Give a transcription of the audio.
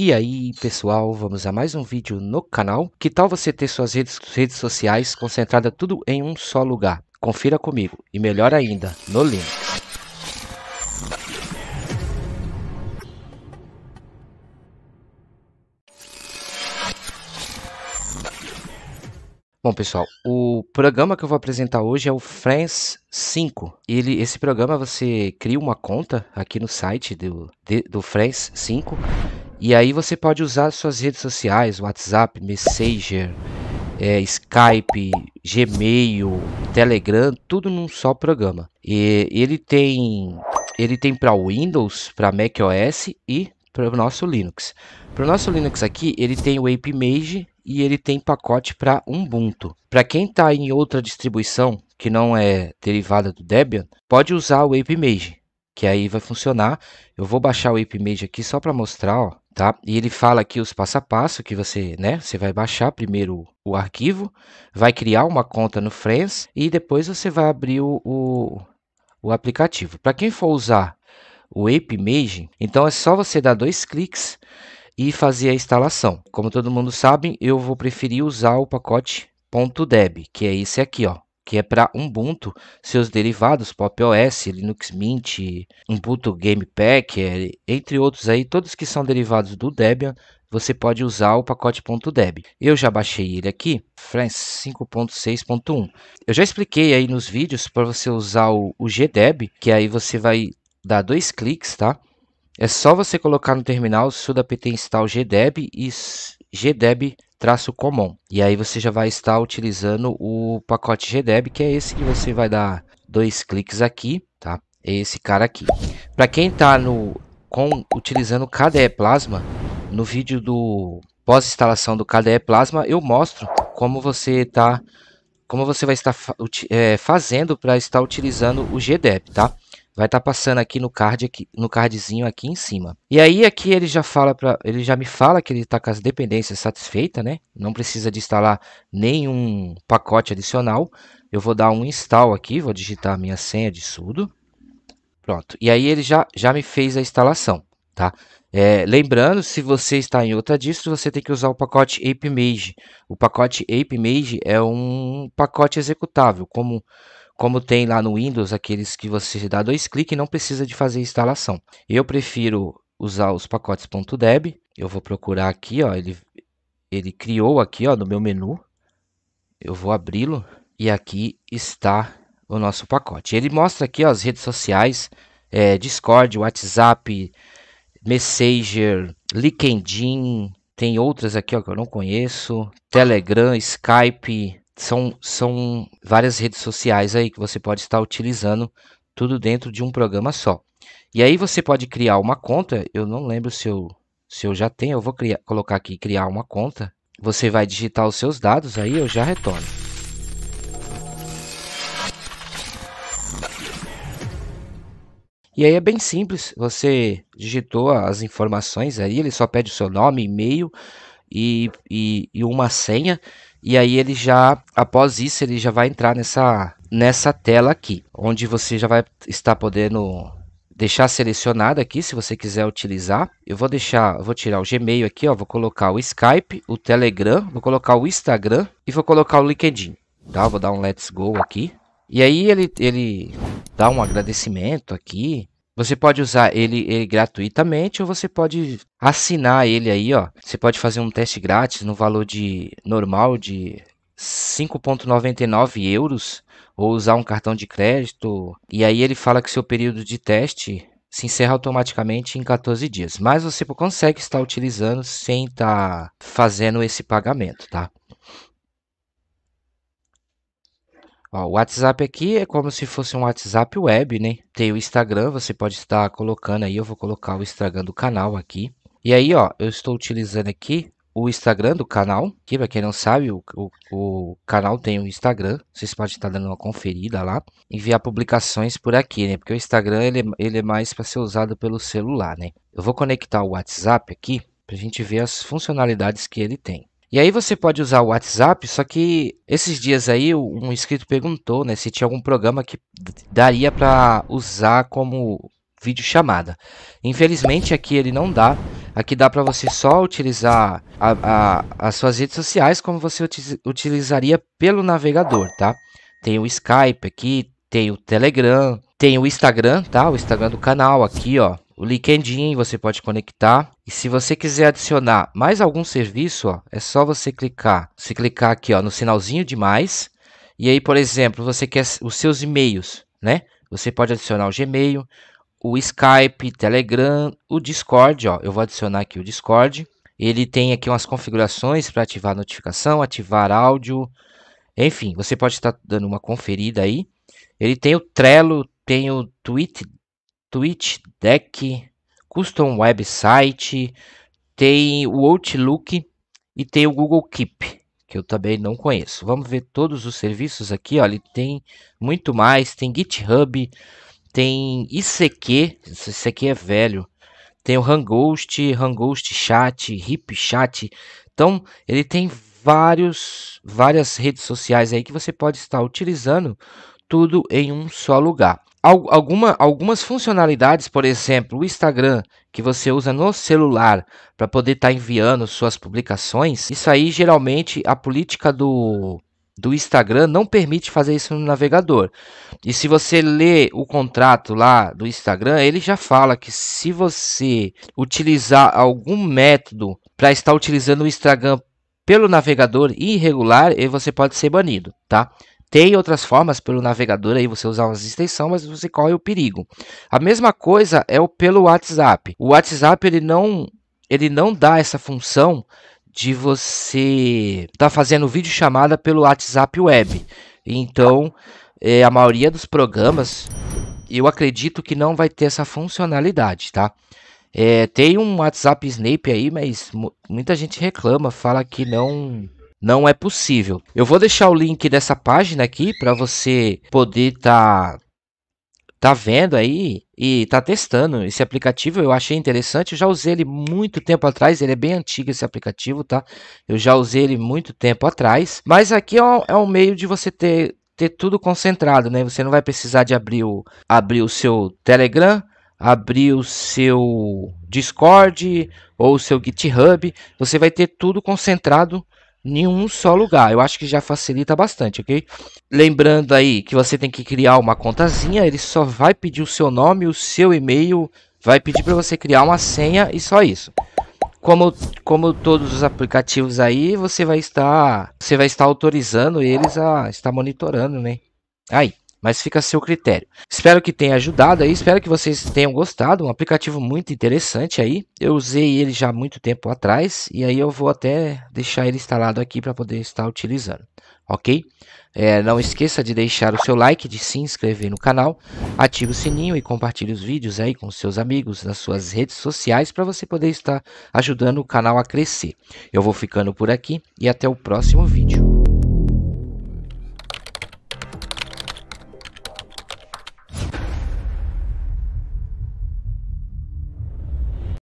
E aí pessoal, vamos a mais um vídeo no canal. Que tal você ter suas redes, redes sociais concentrada tudo em um só lugar? Confira comigo e melhor ainda, no link. Bom, pessoal, o programa que eu vou apresentar hoje é o Friends 5. Ele, esse programa você cria uma conta aqui no site do, do Friends 5 e aí você pode usar suas redes sociais, WhatsApp, Messenger, é, Skype, Gmail, Telegram, tudo num só programa. E ele tem ele tem para Windows, para macOS e para o nosso Linux. Para o nosso Linux aqui, ele tem o apimage e ele tem pacote para Ubuntu. Para quem está em outra distribuição que não é derivada do Debian, pode usar o apimage que aí vai funcionar. Eu vou baixar o IPMage aqui só para mostrar, ó, tá? E ele fala aqui os passo a passo que você, né? Você vai baixar primeiro o arquivo, vai criar uma conta no Friends e depois você vai abrir o, o, o aplicativo. Para quem for usar o ApeMage, então é só você dar dois cliques e fazer a instalação. Como todo mundo sabe, eu vou preferir usar o pacote .deb, que é esse aqui, ó, que é para Ubuntu, seus derivados Pop OS, Linux Mint, Ubuntu Game Pack, é, entre outros aí, todos que são derivados do Debian, você pode usar o pacote.deb. Eu já baixei ele aqui, France 5.6.1. Eu já expliquei aí nos vídeos para você usar o, o GDEB, que aí você vai dar dois cliques, tá? É só você colocar no terminal sudo apt install gdeb e gdeb traço comum. E aí você já vai estar utilizando o pacote GDEB, que é esse que você vai dar dois cliques aqui, tá? É esse cara aqui. Para quem tá no com utilizando KDE Plasma, no vídeo do pós-instalação do KDE Plasma, eu mostro como você tá como você vai estar é, fazendo para estar utilizando o GDEB tá? Vai estar tá passando aqui no card aqui, no cardzinho aqui em cima. E aí aqui ele já fala para, ele já me fala que ele está com as dependências satisfeitas, né? Não precisa de instalar nenhum pacote adicional. Eu vou dar um install aqui, vou digitar minha senha de sudo. Pronto. E aí ele já já me fez a instalação, tá? É, lembrando, se você está em outra distro, você tem que usar o pacote ApeMage. O pacote ApeMage é um pacote executável, como como tem lá no Windows aqueles que você dá dois cliques e não precisa de fazer instalação. Eu prefiro usar os pacotes.deb. Eu vou procurar aqui, ó, ele ele criou aqui, ó, no meu menu. Eu vou abri-lo e aqui está o nosso pacote. Ele mostra aqui ó, as redes sociais, é, Discord, WhatsApp, Messenger, LinkedIn, tem outras aqui ó, que eu não conheço, Telegram, Skype, são, são várias redes sociais aí que você pode estar utilizando tudo dentro de um programa só. E aí você pode criar uma conta, eu não lembro se eu, se eu já tenho, eu vou criar, colocar aqui criar uma conta. Você vai digitar os seus dados, aí eu já retorno. E aí é bem simples, você digitou as informações aí, ele só pede o seu nome, e-mail, e, e, e uma senha. E aí ele já, após isso, ele já vai entrar nessa, nessa tela aqui, onde você já vai estar podendo deixar selecionado aqui, se você quiser utilizar. Eu vou deixar, vou tirar o Gmail aqui, ó, vou colocar o Skype, o Telegram, vou colocar o Instagram e vou colocar o LinkedIn, tá? Vou dar um let's go aqui. E aí ele, ele dá um agradecimento aqui, você pode usar ele, ele, gratuitamente ou você pode assinar ele aí, ó. Você pode fazer um teste grátis no valor de normal de 5.99 euros ou usar um cartão de crédito. E aí ele fala que seu período de teste se encerra automaticamente em 14 dias. Mas você consegue estar utilizando sem estar tá fazendo esse pagamento, tá? Ó, o WhatsApp aqui é como se fosse um WhatsApp web, né? Tem o Instagram, você pode estar colocando aí, eu vou colocar o Instagram do canal aqui. E aí, ó, eu estou utilizando aqui o Instagram do canal, que para quem não sabe, o, o, o, canal tem um Instagram, vocês podem estar dando uma conferida lá, enviar publicações por aqui, né? Porque o Instagram ele, é, ele é mais para ser usado pelo celular, né? Eu vou conectar o WhatsApp aqui para a gente ver as funcionalidades que ele tem. E aí você pode usar o WhatsApp, só que esses dias aí um inscrito perguntou, né, se tinha algum programa que daria para usar como vídeo chamada. Infelizmente aqui ele não dá. Aqui dá para você só utilizar a, a, as suas redes sociais como você utilizaria pelo navegador, tá? Tem o Skype aqui, tem o Telegram, tem o Instagram, tá? O Instagram do canal aqui, ó o LinkedIn você pode conectar. E se você quiser adicionar mais algum serviço, ó, é só você clicar. se clicar aqui ó, no sinalzinho de mais. E aí, por exemplo, você quer os seus e-mails, né? Você pode adicionar o Gmail, o Skype, Telegram, o Discord. Ó. Eu vou adicionar aqui o Discord. Ele tem aqui umas configurações para ativar notificação, ativar áudio. Enfim, você pode estar tá dando uma conferida aí. Ele tem o Trello, tem o Twitter Twitch Deck, Custom Website, tem o Outlook e tem o Google Keep, que eu também não conheço. Vamos ver todos os serviços aqui, olha, tem muito mais, tem GitHub, tem ICQ, esse aqui é velho, tem o Hangout, Hangout Chat, Hip Chat. Então, ele tem vários várias redes sociais aí que você pode estar utilizando tudo em um só lugar. Alguma, algumas funcionalidades, por exemplo, o Instagram, que você usa no celular para poder estar tá enviando suas publicações, isso aí geralmente a política do, do Instagram não permite fazer isso no navegador. E se você lê o contrato lá do Instagram, ele já fala que se você utilizar algum método para estar utilizando o Instagram pelo navegador irregular, você pode ser banido, tá? Tem outras formas pelo navegador aí você usar uma extensão, mas você corre o perigo. A mesma coisa é o pelo WhatsApp. O WhatsApp ele não ele não dá essa função de você estar tá fazendo vídeo chamada pelo WhatsApp Web. Então, é, a maioria dos programas eu acredito que não vai ter essa funcionalidade, tá? É, tem um WhatsApp Snape aí, mas muita gente reclama, fala que não não é possível. Eu vou deixar o link dessa página aqui para você poder tá tá vendo aí e tá testando esse aplicativo. Eu achei interessante, eu já usei ele muito tempo atrás. Ele é bem antigo esse aplicativo, tá? Eu já usei ele muito tempo atrás, mas aqui é um, é um meio de você ter ter tudo concentrado, né? Você não vai precisar de abrir o abrir o seu Telegram, abrir o seu Discord ou o seu GitHub. Você vai ter tudo concentrado em um só lugar. Eu acho que já facilita bastante, ok? Lembrando aí que você tem que criar uma contazinha, ele só vai pedir o seu nome, o seu e-mail, vai pedir para você criar uma senha e só isso. Como, como todos os aplicativos aí, você vai estar você vai estar autorizando eles a estar monitorando, né? Aí. Mas fica a seu critério. Espero que tenha ajudado aí, espero que vocês tenham gostado. Um aplicativo muito interessante aí. Eu usei ele já há muito tempo atrás e aí eu vou até deixar ele instalado aqui para poder estar utilizando. Ok? É, não esqueça de deixar o seu like, de se inscrever no canal, ative o sininho e compartilhe os vídeos aí com seus amigos nas suas redes sociais para você poder estar ajudando o canal a crescer. Eu vou ficando por aqui e até o próximo vídeo.